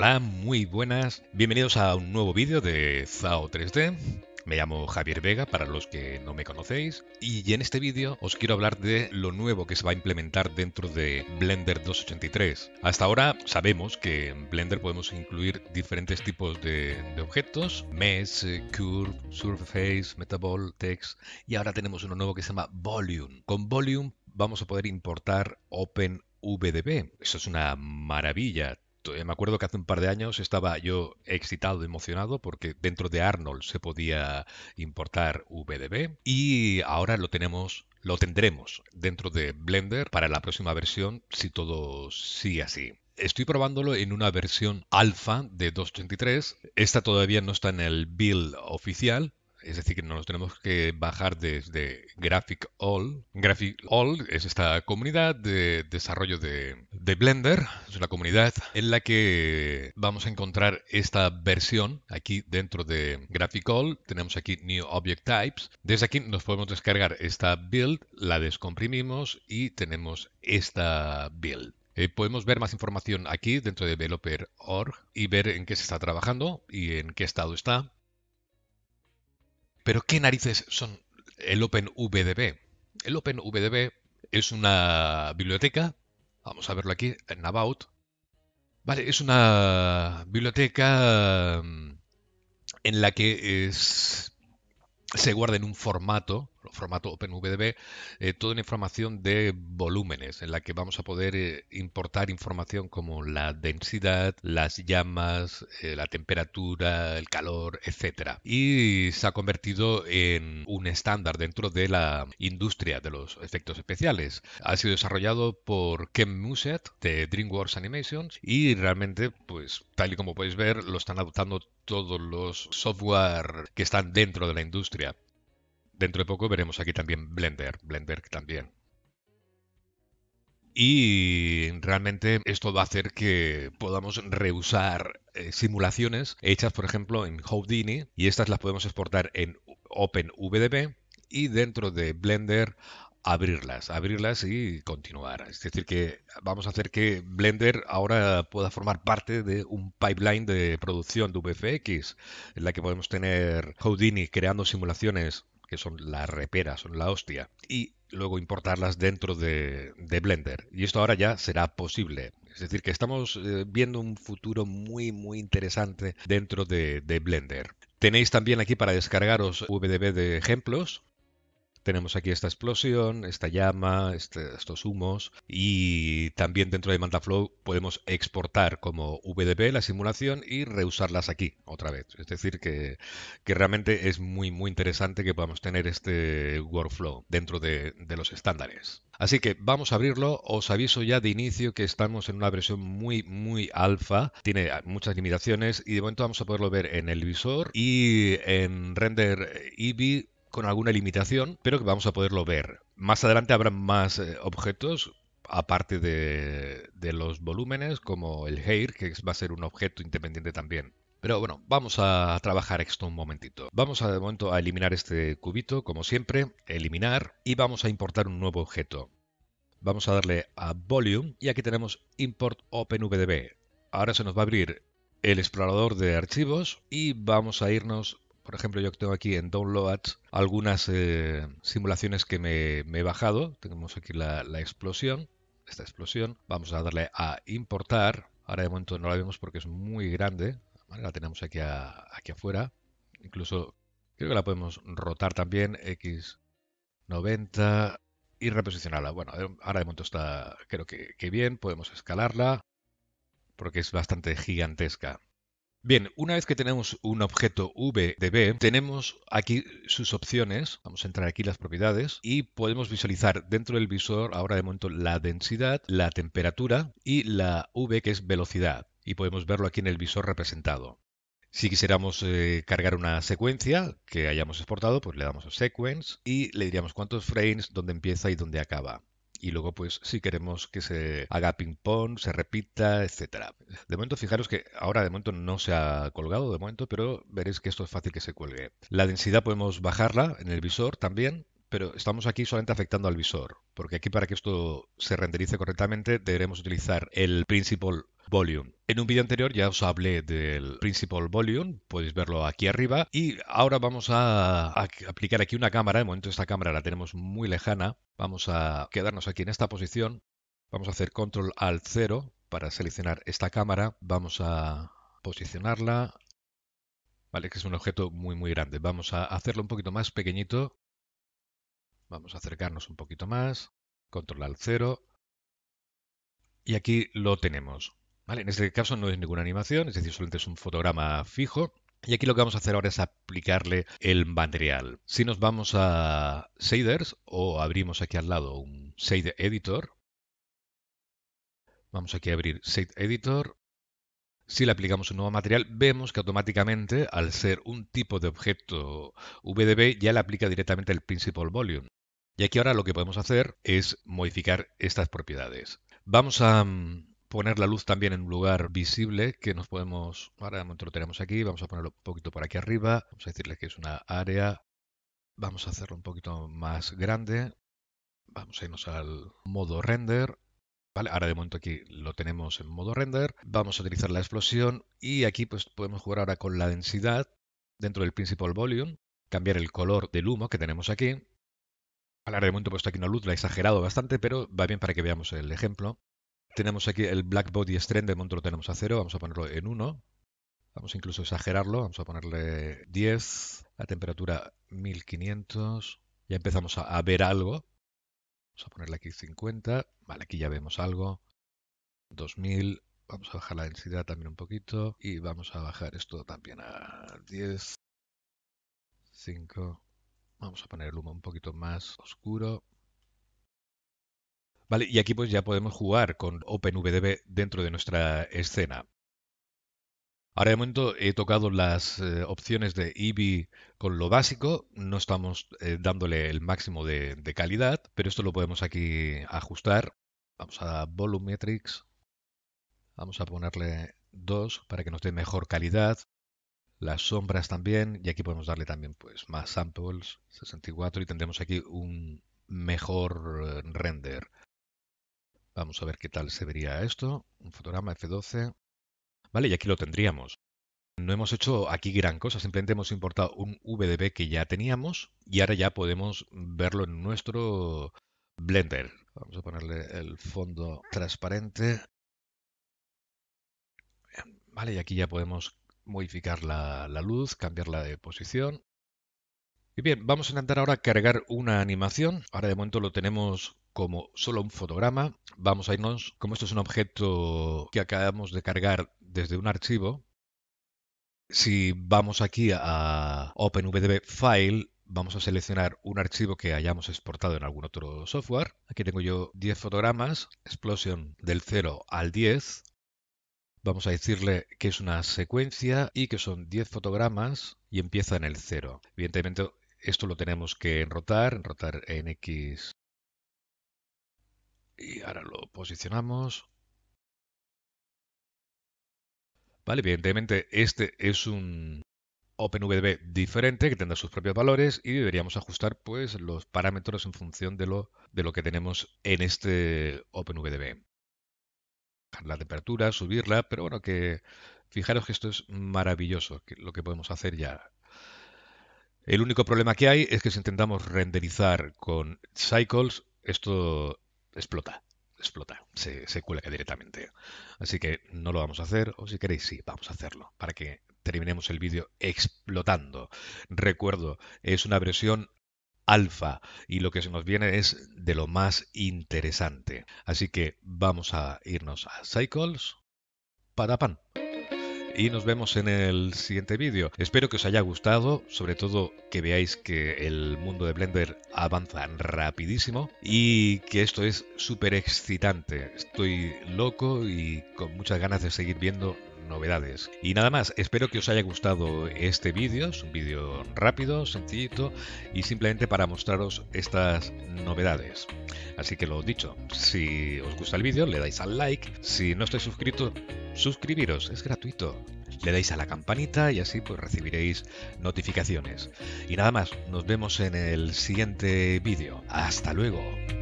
Hola, muy buenas. Bienvenidos a un nuevo vídeo de Zao 3D. Me llamo Javier Vega para los que no me conocéis y en este vídeo os quiero hablar de lo nuevo que se va a implementar dentro de Blender 283. Hasta ahora sabemos que en Blender podemos incluir diferentes tipos de, objetos, Mesh, Curve, Surface, Metaball, Text y ahora tenemos uno nuevo que se llama Volume. Con Volume vamos a poder importar Open VDB. Eso es una maravilla. Eh, me acuerdo que hace un par de años estaba yo excitado, emocionado, porque dentro de Arnold se podía importar VDB y ahora lo tenemos lo tendremos dentro de Blender para la próxima versión si todo sigue así. Estoy probándolo en una versión alfa de 2.83. Esta todavía no está en el build oficial, es decir, que nos tenemos que bajar desde Graphic All. Graphic All es esta comunidad de desarrollo de, Blender. Es la comunidad en la que vamos a encontrar esta versión aquí dentro de Graphic All. Tenemos aquí New Object Types. Desde aquí nos podemos descargar esta build, la descomprimimos y tenemos esta build. Eh, podemos ver más información aquí dentro de developer.org y ver en qué se está trabajando y en qué estado está. Pero ¿qué narices son el OpenVDB? El OpenVDB es una biblioteca, vamos a verlo aquí, en About. Vale, es una biblioteca mm, en la que se guarda en un formato formato OpenVDB, eh, toda una información de volúmenes en la que vamos a poder eh, importar información como la densidad, las llamas, eh, la temperatura, el calor, etc. Y se ha convertido en un estándar dentro de la industria de los efectos especiales. Ha sido desarrollado por Ken Muset de DreamWorks Animations y realmente, pues tal y como podéis ver, lo están adoptando todos los software que están dentro de la industria. Dentro de poco veremos aquí también Blender, Blender también. Y realmente esto va a hacer que podamos reusar eh, simulaciones hechas, por ejemplo, en Houdini, y estas las podemos exportar en OpenVDB y dentro de Blender abrirlas, abrirlas y continuar. Es decir, que vamos a hacer que Blender ahora pueda formar parte de un pipeline de producción de VFX, en la que podemos tener Houdini creando simulaciones que son la repera, son la hostia, y luego importarlas dentro de, Blender. Y esto ahora ya será posible. Es decir, que estamos eh, viendo un futuro muy, muy interesante dentro de, de Blender. Tenéis también aquí para descargaros VDB de ejemplos, tenemos aquí esta explosión, esta llama, este, estos humos y también dentro de MantaFlow podemos exportar como VDP la simulación y reusarlas aquí otra vez. Es decir, que, realmente es muy, muy interesante que podamos tener este workflow dentro de, de los estándares. Así que vamos a abrirlo. Os aviso ya de inicio que estamos en una versión muy, muy alfa. Tiene muchas limitaciones y de momento vamos a poderlo ver en el visor y en render Eevee con alguna limitación, pero que vamos a poderlo ver. Más adelante habrá más eh, objetos, aparte de, los volúmenes, como el Hair, que va a ser un objeto independiente también. Pero bueno, vamos a trabajar esto un momentito. Vamos a, de momento a eliminar este cubito, como siempre, eliminar, y vamos a importar un nuevo objeto. Vamos a darle a Volume, y aquí tenemos Import OpenVDB. Ahora se nos va a abrir el explorador de archivos y vamos a irnos por ejemplo, yo tengo aquí en Downloads algunas eh, simulaciones que me, he bajado. Tenemos aquí la, explosión, esta explosión. Vamos a darle a importar. Ahora de momento no la vemos porque es muy grande. la tenemos aquí, aquí afuera. Incluso creo que la podemos rotar también. X90 y reposicionarla. Bueno, eh, ahora de momento está creo que bien. Podemos escalarla porque es bastante gigantesca. Bien, una vez que tenemos un objeto VDB, de b, tenemos aquí sus opciones, vamos a entrar aquí las propiedades y podemos visualizar dentro del visor ahora de momento la densidad, la temperatura y la v que es velocidad y podemos verlo aquí en el visor representado. Si quisiéramos eh, cargar una secuencia que hayamos exportado, pues le damos a Sequence y le diríamos cuántos frames, dónde empieza y dónde acaba y luego pues si queremos que se haga ping-pong, se repita, etcétera. De momento fijaros que ahora de momento no se ha colgado de momento, pero veréis que esto es fácil que se cuelgue. La densidad podemos bajarla en el visor también, pero estamos aquí solamente afectando al visor, porque aquí para que esto se renderice correctamente deberemos utilizar el principal Volume. En un vídeo anterior ya os hablé del Principal Volume, podéis verlo aquí arriba. Y ahora vamos a, aplicar aquí una cámara. De momento esta cámara la tenemos muy lejana. Vamos a quedarnos aquí en esta posición. Vamos a hacer control al 0 para seleccionar esta cámara. Vamos a posicionarla. Vale, que es un objeto muy muy grande. Vamos a hacerlo un poquito más pequeñito. Vamos a acercarnos un poquito más. Control al 0. Y aquí lo tenemos. En este caso no es ninguna animación, es decir, solamente es un fotograma fijo. Y aquí lo que vamos a hacer ahora es aplicarle el material. Si nos vamos a shaders o abrimos aquí al lado un shade editor, vamos aquí a abrir shade editor. Si le aplicamos un nuevo material, vemos que automáticamente, al ser un tipo de objeto VDB, ya le aplica directamente el principal volume. Y aquí ahora lo que podemos hacer es modificar estas propiedades. Vamos a mm, poner la luz también en un lugar visible que nos podemos, ahora de momento lo tenemos aquí, vamos a ponerlo un poquito por aquí arriba, vamos a decirle que es una área, vamos a hacerlo un poquito más grande, vamos a irnos al modo render, ¿vale? Ahora de momento aquí lo tenemos en modo render, vamos a utilizar la explosión y aquí pues podemos jugar ahora con la densidad dentro del principal volume, cambiar el color del humo que tenemos aquí, Ahora de momento he puesto aquí una luz, la he exagerado bastante, pero va bien para que veamos el ejemplo tenemos aquí el Black Body Strength, de momento lo tenemos a 0, vamos a ponerlo en 1. Vamos incluso a exagerarlo, vamos a ponerle 10, la temperatura 1500. Ya empezamos a, a ver algo. Vamos a ponerle aquí 50, vale, aquí ya vemos algo. 2000, vamos a bajar la densidad también un poquito y vamos a bajar esto también a 10, 5. Vamos a poner el humo un poquito más oscuro y aquí pues ya podemos jugar con OpenVDB dentro de nuestra escena. Ahora de momento he tocado las eh, opciones de Eevee con lo básico, no estamos eh, dándole el máximo de, calidad, pero esto lo podemos aquí ajustar. Vamos a Volumetrics, vamos a ponerle 2 para que nos dé mejor calidad. Las sombras también, y aquí podemos darle también pues, más samples, 64, y tendremos aquí un mejor eh, render. Vamos a ver qué tal se vería esto. Un fotograma F12. Vale, y aquí lo tendríamos. No hemos hecho aquí gran cosa, simplemente hemos importado un VDB que ya teníamos y ahora ya podemos verlo en nuestro Blender. Vamos a ponerle el fondo transparente. Vale, y aquí ya podemos modificar la, luz, cambiarla de posición. Y bien, vamos a intentar ahora cargar una animación. Ahora de momento lo tenemos como solo un fotograma. Vamos a irnos, como esto es un objeto que acabamos de cargar desde un archivo, si vamos aquí a OpenVDB File, vamos a seleccionar un archivo que hayamos exportado en algún otro software. Aquí tengo yo 10 fotogramas, explosion del 0 al 10. Vamos a decirle que es una secuencia y que son 10 fotogramas y empieza en el 0. Evidentemente esto lo tenemos que enrotar, enrotar en X y ahora lo posicionamos. Vale, evidentemente este es un OpenVDB diferente que tendrá sus propios valores y deberíamos ajustar pues los parámetros en función de lo, de lo que tenemos en este OpenVDB. La temperatura, subirla, pero bueno, que fijaros que esto es maravilloso, lo que podemos hacer ya. El único problema que hay es que si intentamos renderizar con Cycles, esto explota, explota, se, se cuelga directamente. Así que no lo vamos a hacer, o si queréis, sí, vamos a hacerlo, para que terminemos el vídeo explotando. Recuerdo, es una versión alfa y lo que se nos viene es de lo más interesante. Así que vamos a irnos a Cycles para pan y nos vemos en el siguiente vídeo. Espero que os haya gustado, sobre todo que veáis que el mundo de Blender avanza rapidísimo y que esto es súper excitante. Estoy loco y con muchas ganas de seguir viendo novedades. Y nada más, espero que os haya gustado este vídeo, es un vídeo rápido, sencillito y simplemente para mostraros estas novedades. Así que lo dicho, si os gusta el vídeo le dais al like, si no estáis suscritos, suscribiros, es gratuito. Le dais a la campanita y así pues recibiréis notificaciones. Y nada más, nos vemos en el siguiente vídeo. Hasta luego.